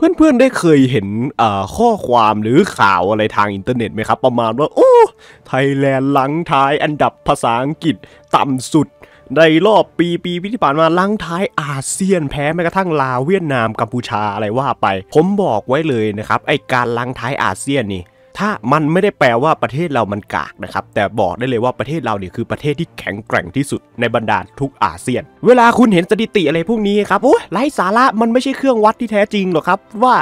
เพื่อนๆ ได้เคยเห็นข้อความหรือข่าวอะไรทางอินเทอร์เน็ตไหมครับ ประมาณว่าโอ้ไทยแลนด์ลังท้ายอันดับภาษาอังกฤษต่ำสุด ในรอบปีปีธีผ่านมาลังท้ายอาเซียนแพ้แม้กระทั่งลาวเวียดนามกัมพูชาอะไรว่าไป ผมบอกไว้เลยนะครับ ไอการลังท้ายอาเซียนนี่ถ้ามันไม่ได้แปลว่าประเทศเรามันกากนะครับ แต่บอกได้เลยว่าประเทศเราเนี่ยคือประเทศที่แข็งแกร่งที่สุดในบรรดาทุกอาเซียน เวลาคุณเห็นสถิติอะไรพวกนี้ครับโอ้ไร้สาระ มันไม่ใช่เครื่องวัดที่แท้จริงหรอกครับว่า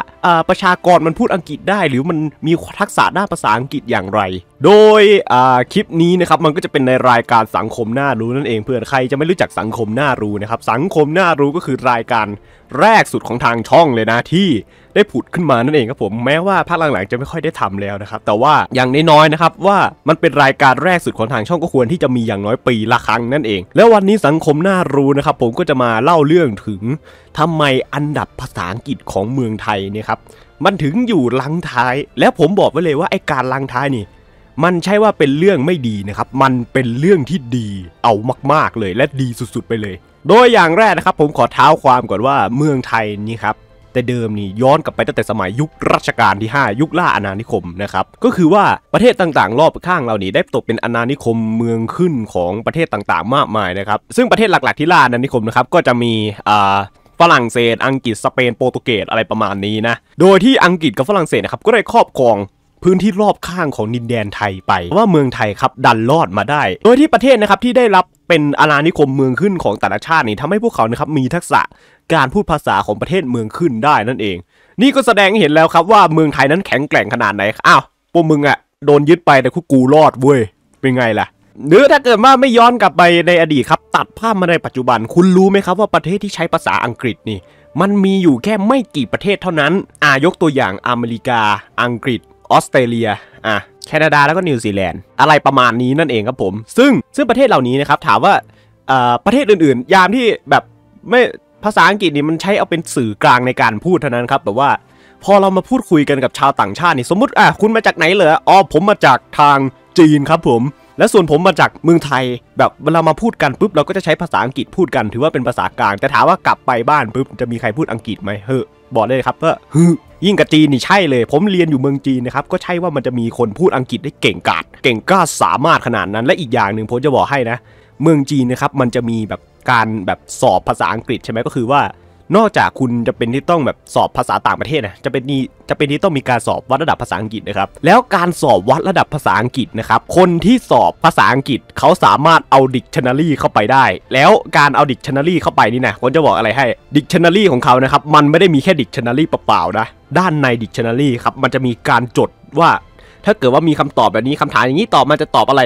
ประชากรมันพูดอังกฤษได้ หรือมันมีทักษะด้านภาษาอังกฤษอย่างไรโดยคลิปนี้นะครับมันก็จะเป็นในรายการสังคมน่ารู้นั่นเอง เพื่อนใครจะไม่รู้จักสังคมน่ารู้นะครับสังคมน่ารู้ก็คือรายการแรกสุดของทางช่องเลยนะที่ได้ผุดขึ้นมานั่นเองครับผมแม้ว่าภาคหลังๆจะไม่ค่อยได้ทำแล้วนะครับแต่ว่าอย่างน้อยๆนะครับว่ามันเป็นรายการแรกสุดของทางช่อง ก็ควรที่จะมีอย่างน้อยปีละครั้งนั่นเอง แล้ววันนี้สังคมน่ารู้นะครับผมก็จะมาเล่าเรื่องถึง ทำไมอันดับภาษาอังกฤษของเมืองไทยเนี่ยครับมันถึงอยู่ลังท้าย แล้วผมบอกไว้เลยว่าไอการลังท้ายนี่มันใช่ว่าเป็นเรื่องไม่ดีนะครับ มันเป็นเรื่องที่ดีเอามากๆเลยและดีสุดๆไปเลย โดยอย่างแรกนะครับ ผมขอเท้าความก่อนว่าเมืองไทยนี่ครับแต่เดิมนี่ย้อนกลับไปตั้งแต่สมัยยุครัชกาลที่ 5 ยุคล่าอาณานิคมนะครับก็คือว่าประเทศต่างๆ รอบข้างเรานี่ได้ตกเป็นอาณานิคมเมืองขึ้นของประเทศต่างๆมากมายนะครับ ซึ่งประเทศหลักๆที่ล่าอาณานิคมนะครับก็จะมีอ่าฝรั่งเศส อังกฤษสเปนโปรตุเกสอะไรประมาณนี้นะโดยที่อังกฤษกับฝรั่งเศสนะครับก็ได้ครอบครองพื้นที่รอบข้างของดินแดนไทยไป ว่าเมืองไทยครับดันรอดมาได้ โดยที่ประเทศนะครับที่ได้รับเป็นอาณานิคมเมืองขึ้นของแต่ละชาตินี่ทำให้พวกเขานะครับมีทักษะการพูดภาษาของประเทศเมืองขึ้นได้นั่นเอง นี่ก็แสดงเห็นแล้วครับว่าเมืองไทยนั้นแข็งแกร่งขนาดไหน อ้าว พวกมึงอะโดนยึดไปแต่กุกูรอดเว้ย เป็นไงล่ะ หรือถ้าเกิดว่าไม่ย้อนกลับไปในอดีตครับ ตัดภาพมาในปัจจุบัน คุณรู้ไหมครับว่าประเทศที่ใช้ภาษาอังกฤษนี่ มันมีอยู่แค่ไม่กี่ประเทศเท่านั้น อายกตัวอย่างอเมริกา อังกฤษออสเตรเลีย อ่ะ แคนาดาแล้วก็นิวซีแลนด์ อะไรประมาณนี้นั่นเองครับผม ซึ่งซึ่งประเทศเหล่านี้นะครับ ถามว่าประเทศอื่นๆ ยามที่แบบไม่ภาษาอังกฤษนี่มันใช้เอาเป็นสื่อกลางในการพูดเท่านั้นครับ แบบว่า พอเรามาพูดคุยกันกับชาวต่างชาตินี่สมมติ อ่ะ คุณมาจากไหนเหรออ๋อ ผมมาจากทางจีนครับผม และส่วนผมมาจากเมืองไทย แบบเวลามาพูดกันปุ๊บเราก็จะใช้ภาษาอังกฤษพูดกัน ถือว่าเป็นภาษากลาง แต่ถามว่ากลับไปบ้านปุ๊บจะมีใครพูดอังกฤษไหมเฮ้อบอกเลยครับว่าฮอยิ่งกับจีนนี่ใช่เลย ผมเรียนอยู่เมืองจีนนะครับก็ใช่ว่ามันจะมีคนพูดอังกฤษได้เก่งกาจเก่งกล้า สามารถขนาดนั้น และอีกอย่างหนึ่งผมจะบอกให้นะ เมืองจีนนะครับมันจะมีแบบการแบบสอบภาษาอังกฤษใช่ไหมก็คือว่านอกจากคุณจะเป็นที่ต้องแบบสอบภาษาต่างประเทศนะจะเป็นนี่จะเป็นที่ต้องมีการสอบวัดระดับภาษาอังกฤษนะครับ แล้วการสอบวัดระดับภาษาอังกฤษนะครับ คนที่สอบภาษาอังกฤษเขาสามารถเอาดิกชันนารีเข้าไปได้ แล้วการเอาดิกชันนารีเข้าไปนี่นะผมจะบอกอะไรให้ดิกชันนารีของเขานะครับ มันไม่ได้มีแค่ดิกชันนารีเปล่าๆนะ ด้านในดิกชันนารีครับ มันจะมีการจดว่า ถ้าเกิดว่ามีคำตอบแบบนี้คำถามอย่างนี้ตอบมันจะตอบอะไร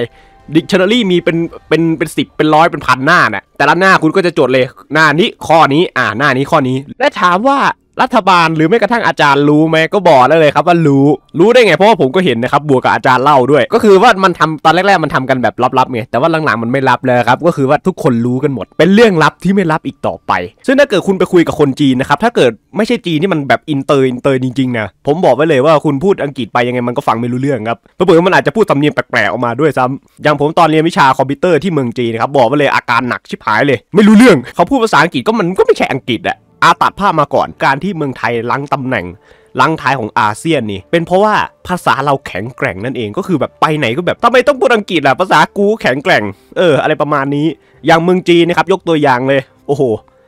ดิกชันนารีมีเป็นเป็น เป็นสิบเป็นร้อยเป็นพันหน้าน่ะ แต่ละหน้าคุณก็จะจดเลย หน้านี้ ข้อนี้ อ่าหน้านี้ข้อนี้ และถามว่ารัฐบาลหรือแม้กระทั่งอาจารย์รู้ไหมก็บอกได้เลยครับ ว่ารู้รู้ได้ไงเพราะว่าผมก็เห็นนะครับบวกกับอาจารย์เล่าด้วย ก็คือว่ามันทำตอนแรกๆ มันทำกันแบบลับๆไงแต่ว่าหลังๆมันไม่ลับแล้วครับก็คือว่าทุกคนรู้กันหมด เป็นเรื่องลับที่ไม่ลับอีกต่อไป ซึ่งถ้าเกิดคุณไปคุยกับคนจีนนะครับถ้าเกิดไม่ใช่จีนที่มันแบบอินเตอร์อินเตอร์จริงๆนะผมบอกไว้เลยว่าคุณพูดอังกฤษไปยังไงมันก็ฟังไม่รู้เรื่องครับเผื่อมันอาจจะพูดสำเนียงแปลกๆออกมาด้วยซ้ำอย่างผมตอนเรียนวิชาคอมพิวเตอร์ที่เมืองจีนครับบอกไว้เลยอาการหนักชิบหายเลย ไม่รู้เรื่องเขาพูดภาษาอังกฤษก็มันก็ไม่ใช่อังกฤษอะอาตัดภาพมาก่อน การที่เมืองไทยลังตำแหน่งลังท้ายของอาเซียนนี่เป็นเพราะว่าภาษาเราแข็งแกร่งนั่นเองก็คือแบบไปไหนก็แบบทำไมต้องพูดอังกฤษล่ะภาษากูแข็งแกร่ง เออ อะไรประมาณนี้ อย่างเมืองจีนนะครับยกตัวอย่างเลยโอ้โห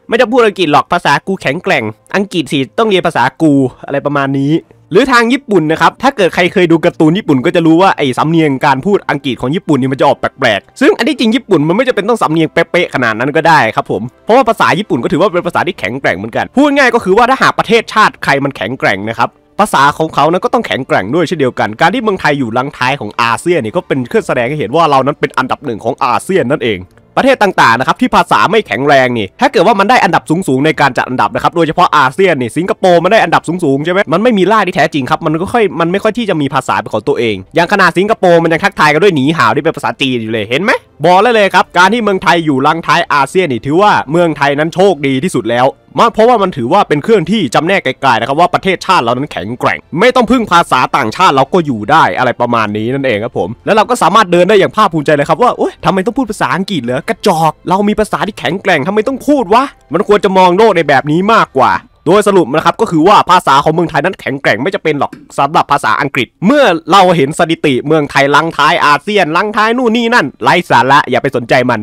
ไม่ต้องพูดอังกฤษหรอกภาษากูแข็งแกร่ง อังกฤษสิต้องเรียนภาษากูอะไรประมาณนี้หรือทางญี่ปุ่นนะครับ ถ้าเกิดใครเคยดูการ์ตูนญี่ปุ่นก็จะรู้ว่าไอ้สำเนียงการพูดอังกฤษของญี่ปุ่นนี่มันจะออกแปลกๆ ซึ่งอันที่จริงญี่ปุ่นมันไม่จะเป็นต้องสำเนียงเป๊ะๆขนาดนั้นก็ได้ครับผม เพราะว่าภาษาญี่ปุ่นก็ถือว่าเป็นภาษาที่แข็งแกร่งเหมือนกัน พูดง่ายก็คือว่าถ้าหากประเทศชาติใครมันแข็งแกร่งนะครับ ภาษาของเขานั้นก็ต้องแข็งแกร่งด้วยเช่นเดียวกัน การที่เมืองไทยอยู่ลังท้ายของอาเซียนนี่ก็เป็นเครื่องแสดงให้เห็นว่าเรานั้นเป็นอันดับหนึ่งของอาเซียนนั่นเองประเทศต่างๆ นะครับที่ภาษาไม่แข็งแรงนี่ ถ้าเกิดว่ามันได้อันดับสูงๆในการจัดอันดับนะครับ โดยเฉพาะอาเซียนนี่สิงคโปร์มันได้อันดับสูงๆใช่ไหมมันไม่มีล่าที่แท้จริงครับ มันก็ค่อย มันไม่ค่อยที่จะมีภาษาเป็นของตัวเอง อย่างขนาดสิงคโปร์มันยังทักทายกันด้วยหนีหาวที่เป็นภาษาจีนอยู่เลย เห็นไหมบอกเลยครับการที่เมืองไทยอยู่ลังท้ายอาเซียนนี่ ถือว่าเมืองไทยนั้นโชคดีที่สุดแล้วมาเพราะว่ามันถือว่าเป็นเครื่องที่จำแนกไกลๆนะครับว่าประเทศชาติเรานั้นแข็งแกร่ง ไม่ต้องพึ่งภาษาต่างชาติเราก็อยู่ได้ อะไรประมาณนี้นั่นเองครับผม แล้วเราก็สามารถเดินได้อย่างภาคภูมิใจเลยครับว่าโอ๊ยทำไมต้องพูดภาษาอังกฤษเหรอกระจอก เรามีภาษาที่แข็งแกร่งทำไมต้องพูดวะมันควรจะมองโลกในแบบนี้มากกว่าโดยสรุปนะครับก็คือว่าภาษาของเมืองไทยนั้นแข็งแกร่งไม่จะเป็นหรอกสำหรับภาษาอังกฤษ เมื่อเราเห็นสถิติเมืองไทย ลังท้ายอาเซียน ลังท้ายนู่นนี่นั่นไร้สาระอย่าไปสนใจมัน